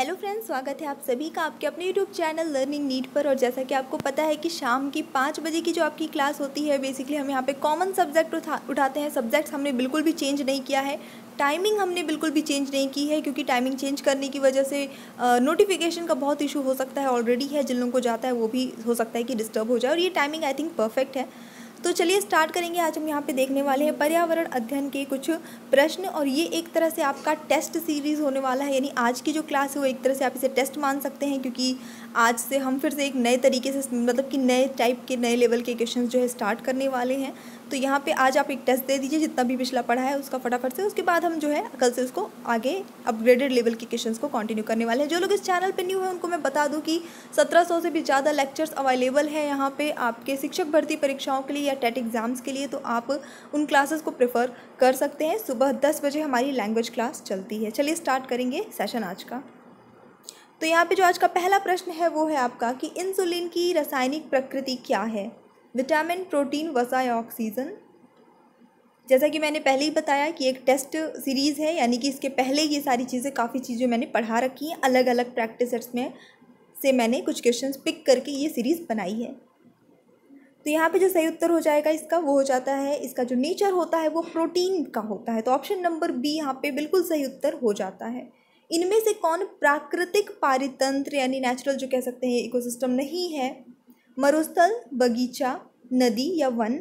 Hello friends स्वागत है आप सभी का आपके अपने यूट्यूब चैनल लर्निंग नीट पर और जैसा कि आपको पता है कि शाम की पाँच बजे की जो आपकी क्लास होती है बेसिकली हम यहाँ पे कॉमन सब्जेक्ट उठा उठाते हैं सब्जेक्ट्स हमने बिल्कुल भी चेंज नहीं किया है टाइमिंग हमने बिल्कुल भी चेंज नहीं की है क्योंकि टाइमिंग चेंज करने की वजह से नोटिफिकेशन का बहुत इशू हो सकता है ऑलरेडी है जिन लोगों को जाता है वो भी हो सकता है कि डिस्टर्ब हो जाए और ये टाइमिंग आई थिंक परफेक्ट है तो चलिए स्टार्ट करेंगे आज हम यहाँ पे देखने वाले हैं पर्यावरण अध्ययन के कुछ प्रश्न और ये एक तरह से आपका टेस्ट सीरीज़ होने वाला है यानी आज की जो क्लास है वो एक तरह से आप इसे टेस्ट मान सकते हैं क्योंकि आज से हम फिर से एक नए तरीके से मतलब कि नए टाइप के नए लेवल के क्वेश्चन जो है स्टार्ट करने वाले हैं तो यहाँ पे आज आप एक टेस्ट दे दीजिए जितना भी पिछला पढ़ा है उसका फटाफट से उसके बाद हम जो है कल से उसको आगे अपग्रेडेड लेवल के क्वेश्चन को कंटिन्यू करने वाले हैं जो लोग इस चैनल पर न्यू है उनको मैं बता दूँ कि सत्रह सौ से भी ज़्यादा लेक्चर्स अवेलेबल हैं यहाँ पर आपके शिक्षक भर्ती परीक्षाओं के लिए या टेट एग्ज़ाम्स के लिए तो आप उन क्लासेस को प्रेफर कर सकते हैं सुबह दस बजे हमारी लैंग्वेज क्लास चलती है चलिए स्टार्ट करेंगे सेशन आज का तो यहाँ पे जो आज का पहला प्रश्न है वो है आपका कि इंसुलिन की रासायनिक प्रकृति क्या है विटामिन प्रोटीन वसा या ऑक्सीजन जैसा कि मैंने पहले ही बताया कि एक टेस्ट सीरीज़ है यानी कि इसके पहले ये सारी चीज़ें काफ़ी चीज़ें मैंने पढ़ा रखी हैं अलग अलग प्रैक्टिस में से मैंने कुछ क्वेश्चंस पिक करके ये सीरीज़ बनाई है तो यहाँ पे जो सही उत्तर हो जाएगा इसका वो हो जाता है इसका जो नेचर होता है वो प्रोटीन का होता है तो ऑप्शन नंबर बी यहाँ पे बिल्कुल सही उत्तर हो जाता है इनमें से कौन प्राकृतिक पारितंत्र यानी नेचुरल जो कह सकते हैं इकोसिस्टम नहीं है मरुस्थल बगीचा नदी या वन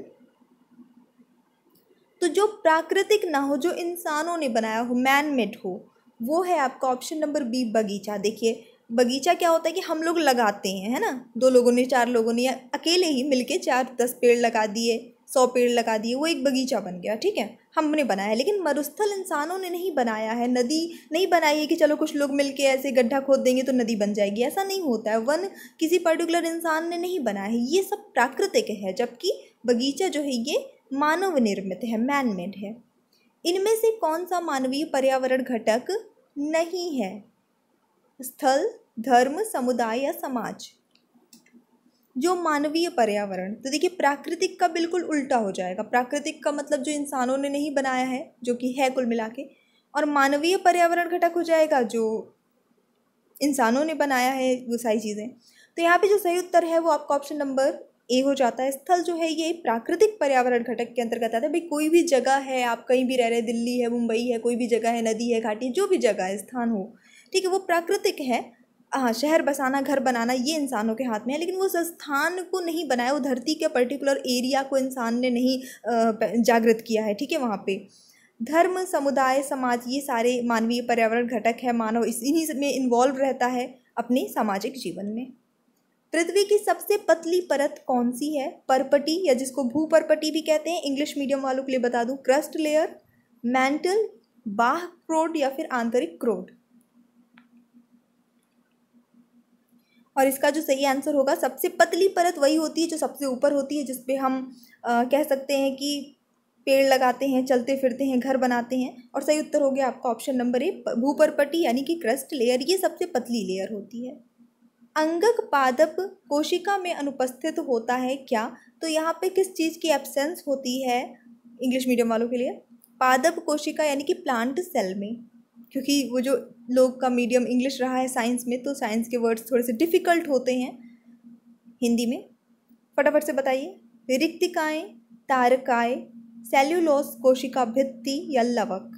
तो जो प्राकृतिक ना हो जो इंसानों ने बनाया हो मैन मेड हो वो है आपका ऑप्शन नंबर बी बगीचा देखिए बगीचा क्या होता है कि हम लोग लगाते हैं है ना दो लोगों ने चार लोगों ने या अकेले ही मिलके चार दस पेड़ लगा दिए सौ पेड़ लगा दिए वो एक बगीचा बन गया ठीक है हमने बनाया लेकिन मरुस्थल इंसानों ने नहीं बनाया है नदी नहीं बनाई है कि चलो कुछ लोग मिलके ऐसे गड्ढा खोद देंगे तो नदी बन जाएगी ऐसा नहीं होता है वन किसी पर्टिकुलर इंसान ने नहीं बनाया है ये सब प्राकृतिक है जबकि बगीचा जो है ये मानव निर्मित है मैन मेड है इनमें से कौन सा मानवीय पर्यावरण घटक नहीं है स्थल धर्म समुदाय या समाज जो मानवीय पर्यावरण तो देखिए प्राकृतिक का बिल्कुल उल्टा हो जाएगा प्राकृतिक का मतलब जो इंसानों ने नहीं बनाया है जो कि है कुल मिला के और मानवीय पर्यावरण घटक हो जाएगा जो इंसानों ने बनाया है वो सारी चीज़ें तो यहाँ पे जो सही उत्तर है वो आपका ऑप्शन नंबर ए हो जाता है स्थल जो है ये प्राकृतिक पर्यावरण घटक के अंतर्गत आता है भाई कोई भी जगह है आप कहीं भी रह रहे दिल्ली है मुंबई है कोई भी जगह है नदी है घाटी जो भी जगह है स्थान हो ठीक है वो प्राकृतिक है हाँ शहर बसाना घर बनाना ये इंसानों के हाथ में है लेकिन वो संस्थान को नहीं बनाया वो धरती के पर्टिकुलर एरिया को इंसान ने नहीं जागृत किया है ठीक है वहाँ पे धर्म समुदाय समाज ये सारे मानवीय पर्यावरण घटक है मानव इन्हीं में इन्वॉल्व रहता है अपने सामाजिक जीवन में पृथ्वी की सबसे पतली परत कौन सी है परपटी या जिसको भू परपटी भी कहते हैं इंग्लिश मीडियम वालों के लिए बता दूँ क्रस्ट लेयर मैंटल बाह क्रोड या फिर आंतरिक क्रोड और इसका जो सही आंसर होगा सबसे पतली परत वही होती है जो सबसे ऊपर होती है जिसपे हम आ, कह सकते हैं कि पेड़ लगाते हैं चलते फिरते हैं घर बनाते हैं और सही उत्तर हो गया आपका ऑप्शन नंबर ए भूपरपटी यानी कि क्रस्ट लेयर ये सबसे पतली लेयर होती है अंगक पादप कोशिका में अनुपस्थित होता है क्या तो यहाँ पे किस चीज़ की एब्सेंस होती है इंग्लिश मीडियम वालों के लिए पादप कोशिका यानी कि प्लांट सेल में क्योंकि वो जो लोग का मीडियम इंग्लिश रहा है साइंस में तो साइंस के वर्ड्स थोड़े से डिफ़िकल्ट होते हैं हिंदी में फटाफट से बताइए रिक्तिकाएँ तारकाएँ सेल्यूलोस कोशिका भित्ति या लवक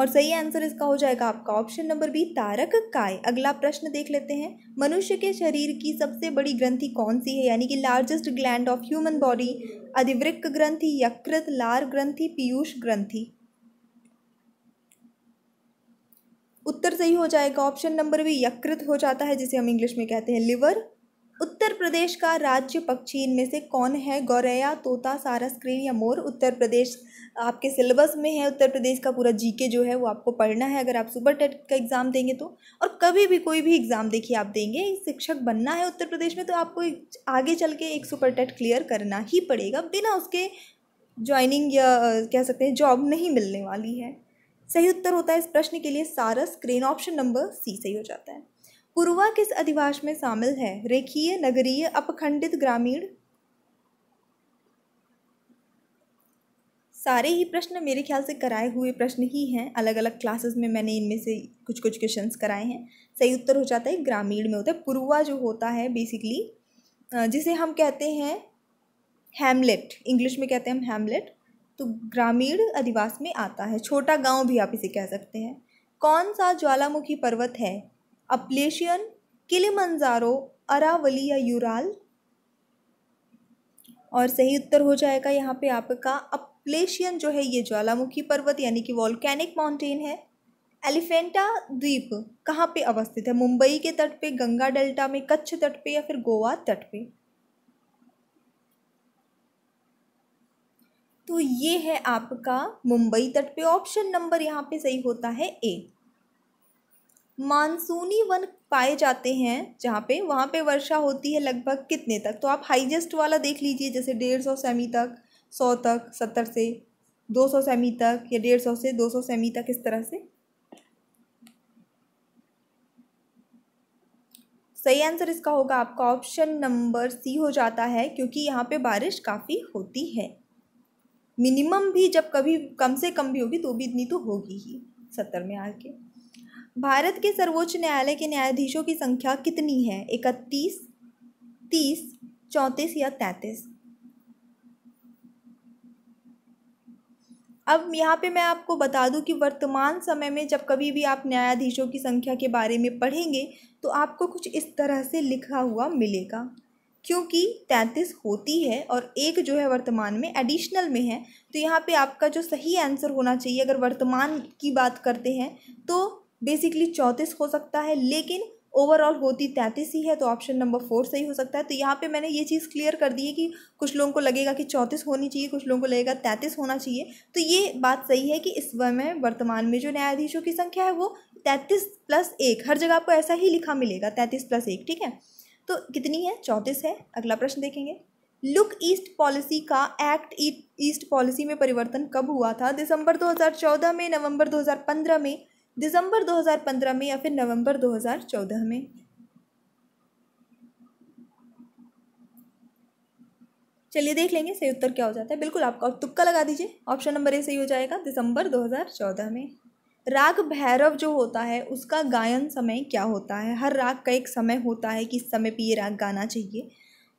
और सही आंसर इसका हो जाएगा आपका ऑप्शन नंबर बी तारक काय अगला प्रश्न देख लेते हैं मनुष्य के शरीर की सबसे बड़ी ग्रंथि कौन सी है यानी कि largest gland of human body अधिवृक्क ग्रंथि यकृत लार ग्रंथि पीयूष ग्रंथि उत्तर सही हो जाएगा ऑप्शन नंबर भी यकृत हो जाता है जिसे हम इंग्लिश में कहते हैं लिवर उत्तर प्रदेश का राज्य पक्षी इनमें से कौन है गौरैया तोता सारस क्रीर या मोर उत्तर प्रदेश आपके सिलेबस में है उत्तर प्रदेश का पूरा जीके जो है वो आपको पढ़ना है अगर आप सुपर टेट का एग्ज़ाम देंगे तो और कभी भी कोई भी एग्ज़ाम देखिए आप देंगे शिक्षक बनना है उत्तर प्रदेश में तो आपको आगे चल के एक सुपर टेट क्लियर करना ही पड़ेगा बिना उसके ज्वाइनिंग या कह सकते हैं जॉब नहीं मिलने वाली है सही उत्तर होता है इस प्रश्न के लिए सारस क्रेन ऑप्शन नंबर सी सही हो जाता है पूर्वा किस अधिवास में शामिल है रेखीय नगरीय अपखंडित ग्रामीण सारे ही प्रश्न मेरे ख्याल से कराए हुए प्रश्न ही हैं अलग अलग क्लासेस में मैंने इनमें से कुछ कुछ क्वेश्चन कराए हैं सही उत्तर हो जाता है ग्रामीण में होता है पूर्वा जो होता है बेसिकली जिसे हम कहते हैं हैमलेट इंग्लिश में कहते हैं हम हैमलेट तो ग्रामीण अधिवास में आता है छोटा गांव भी आप इसे कह सकते हैं कौन सा ज्वालामुखी पर्वत है अपलेशियन किलिमंजारो अरावली या यूराल और सही उत्तर हो जाएगा यहाँ पे आपका अपलेशियन जो है ये ज्वालामुखी पर्वत यानी कि वॉल्केनिक माउंटेन है एलिफेंटा द्वीप कहाँ पे अवस्थित है मुंबई के तट पे गंगा डेल्टा में कच्छ तट पे या फिर गोवा तट पे तो ये है आपका मुंबई तट पे ऑप्शन नंबर यहाँ पे सही होता है ए मानसूनी वन पाए जाते हैं जहाँ पे वहाँ पे वर्षा होती है लगभग कितने तक तो आप हाईजेस्ट वाला देख लीजिए जैसे डेढ़ सौ सेमी तक सौ तक सत्तर से दो सौ सेमी तक या डेढ़ सौ से दो सौ सेमी तक इस तरह से सही आंसर इसका होगा आपका ऑप्शन नंबर सी हो जाता है क्योंकि यहाँ पे बारिश काफ़ी होती है मिनिमम भी जब कभी कम से कम भी होगी तो भी इतनी तो होगी ही सत्तर में आके भारत के सर्वोच्च न्यायालय के न्यायाधीशों की संख्या कितनी है इकतीस तीस चौंतीस या तैंतीस अब यहाँ पे मैं आपको बता दूँ कि वर्तमान समय में जब कभी भी आप न्यायाधीशों की संख्या के बारे में पढ़ेंगे तो आपको कुछ इस तरह से लिखा हुआ मिलेगा क्योंकि तैंतीस होती है और एक जो है वर्तमान में एडिशनल में है तो यहाँ पे आपका जो सही आंसर होना चाहिए अगर वर्तमान की बात करते हैं तो बेसिकली चौंतीस हो सकता है लेकिन ओवरऑल होती तैंतीस ही है तो ऑप्शन नंबर फोर सही हो सकता है तो यहाँ पे मैंने ये चीज़ क्लियर कर दी है कि कुछ लोगों को लगेगा कि चौंतीस होनी चाहिए कुछ लोगों को लगेगा तैंतीस होना चाहिए तो ये बात सही है कि इस समय वर्तमान में जो न्यायाधीशों की संख्या है वो तैंतीस प्लस एक हर जगह आपको ऐसा ही लिखा मिलेगा तैंतीस प्लस एक ठीक है तो कितनी है चौंतीस है अगला प्रश्न देखेंगे लुक ईस्ट पॉलिसी का एक्ट ईस्ट पॉलिसी में परिवर्तन कब हुआ था दिसंबर 2014 में नवंबर 2015 में दिसंबर 2015 में या फिर नवंबर 2014 में चलिए देख लेंगे सही उत्तर क्या हो जाता है बिल्कुल आपका तुक्का लगा दीजिए ऑप्शन नंबर ए सही हो जाएगा दिसंबर 2014 में राग भैरव जो होता है उसका गायन समय क्या होता है हर राग का एक समय होता है कि इस समय पर ये राग गाना चाहिए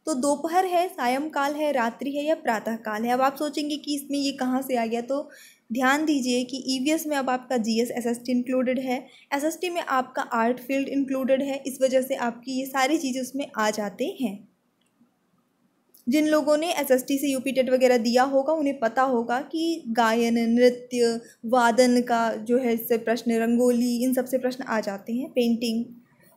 तो दोपहर है सायंकाल है रात्रि है या प्रातःकाल है अब आप सोचेंगे कि इसमें ये कहाँ से आ गया तो ध्यान दीजिए कि ई e में अब आपका G S S S T included है एस एस टी में आपका आर्ट फील्ड इंक्लूडेड है इस वजह से आपकी ये सारी चीज़ें उसमें आ जाते हैं जिन लोगों ने एस एस टी से यूपी टेट वगैरह दिया होगा उन्हें पता होगा कि गायन नृत्य वादन का जो है इससे प्रश्न रंगोली इन सबसे प्रश्न आ जाते हैं पेंटिंग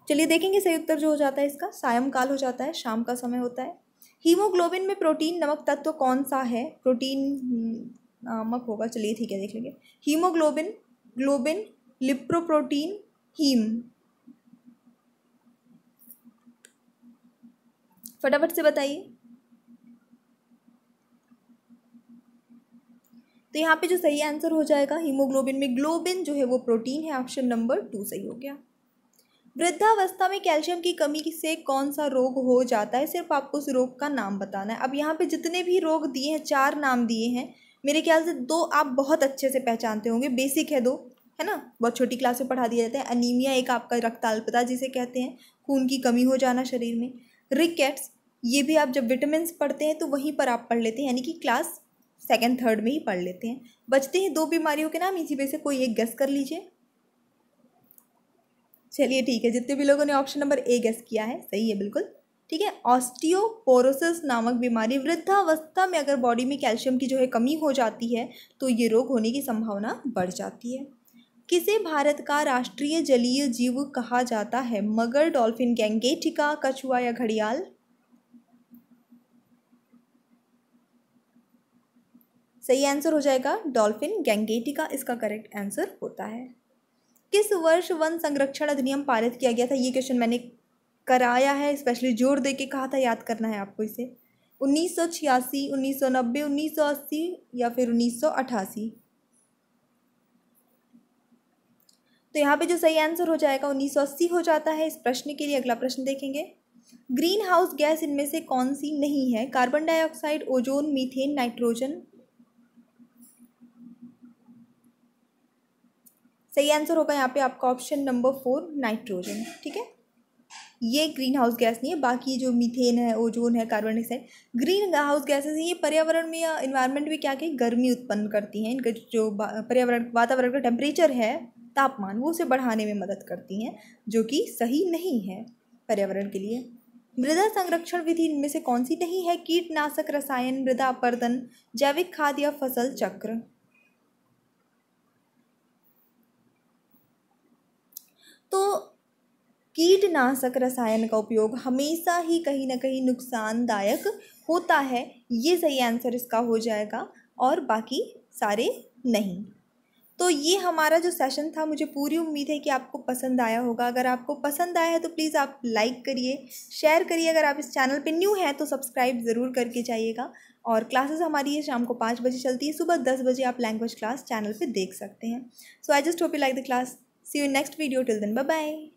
चलिए देखेंगे सही उत्तर जो हो जाता है इसका सायंकाल हो जाता है शाम का समय होता है हीमोग्लोबिन में प्रोटीन नमक तत्व कौन सा है प्रोटीन हम्म, नामक होगा चलिए ठीक है देख लेंगे हीमोग्लोबिन ग्लोबिन लिप्रोप्रोटीन हीम फटाफट से बताइए तो यहाँ पे जो सही आंसर हो जाएगा हीमोग्लोबिन में ग्लोबिन जो है वो प्रोटीन है ऑप्शन नंबर टू सही हो गया वृद्धावस्था में कैल्शियम की कमी से कौन सा रोग हो जाता है सिर्फ आपको उस रोग का नाम बताना है अब यहाँ पे जितने भी रोग दिए हैं चार नाम दिए हैं मेरे ख्याल से दो आप बहुत अच्छे से पहचानते होंगे बेसिक है दो है ना बहुत छोटी क्लास में पढ़ा दिया जाता है अनीमिया एक आपका रक्ताल्पता जिसे कहते हैं खून की कमी हो जाना शरीर में रिकेट्स ये भी आप जब विटामिन पढ़ते हैं तो वहीं पर आप पढ़ लेते हैं यानी कि क्लास सेकेंड थर्ड में ही पढ़ लेते हैं बचते हैं दो बीमारियों के नाम इसी में से कोई एक गैस कर लीजिए चलिए ठीक है जितने भी लोगों ने ऑप्शन नंबर ए गैस किया है सही है बिल्कुल ठीक है ऑस्टियोपोरोसिस नामक बीमारी वृद्धावस्था में अगर बॉडी में कैल्शियम की जो है कमी हो जाती है तो ये रोग होने की संभावना बढ़ जाती है किसे भारत का राष्ट्रीय जलीय जीव कहा जाता है मगर डॉल्फिन गैंगेटिका कछुआ या घड़ियाल सही आंसर हो जाएगा डॉल्फिन गैंगेटिका इसका करेक्ट आंसर होता है किस वर्ष वन संरक्षण अधिनियम पारित किया गया था ये क्वेश्चन मैंने कराया है स्पेशली जोर दे के कहा था याद करना है आपको इसे उन्नीस उन्नीस सौ सौ छियासी नब्बे उन्नीस सौ अस्सी या फिर उन्नीस सौ अठासी तो यहाँ पे जो सही आंसर हो जाएगा उन्नीस सौ अस्सी हो जाता है इस प्रश्न के लिए अगला प्रश्न देखेंगे ग्रीन हाउस गैस इनमें से कौन सी नहीं है carbon dioxide ozone methane nitrogen सही आंसर होगा यहाँ पे आपका ऑप्शन नंबर फोर नाइट्रोजन ठीक है ये ग्रीन हाउस गैस नहीं है बाकी जो मीथेन है ओजोन है carbon dioxide greenhouse gases ये पर्यावरण में या इन्वायरमेंट में क्या क्या गर्मी उत्पन्न करती हैं इनका जो पर्यावरण वातावरण का टेम्परेचर है तापमान वो उसे बढ़ाने में मदद करती हैं जो कि सही नहीं है पर्यावरण के लिए मृदा संरक्षण विधि इनमें से कौन सी नहीं है कीटनाशक रसायन मृदा अपर्दन जैविक खाद या फसल चक्र तो कीटनाशक रसायन का उपयोग हमेशा ही कहीं ना कहीं नुकसानदायक होता है ये सही आंसर इसका हो जाएगा और बाकी सारे नहीं तो ये हमारा जो सेशन था मुझे पूरी उम्मीद है कि आपको पसंद आया होगा अगर आपको पसंद आया है तो प्लीज़ आप लाइक करिए शेयर करिए अगर आप इस चैनल पे न्यू हैं तो सब्सक्राइब ज़रूर करके जाइएगा और क्लासेस हमारी ये शाम को पाँच बजे चलती है सुबह दस बजे आप लैंग्वेज क्लास चैनल पे देख सकते हैं so I just hope you like the class See you next video. Till then, bye-bye.